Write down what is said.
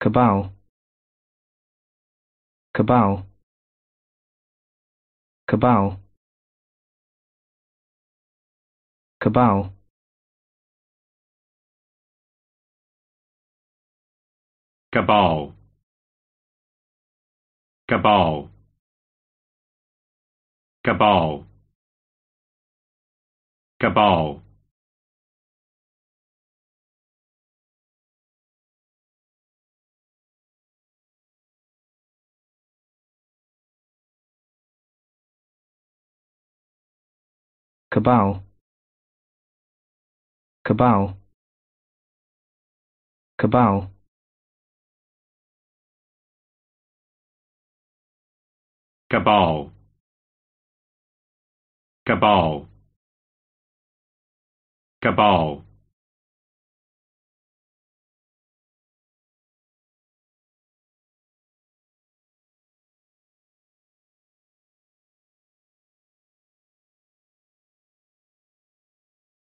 cabal cabal cabal cabal cabal cabal cabal cabal cabal cabal cabal cabal cabal cabal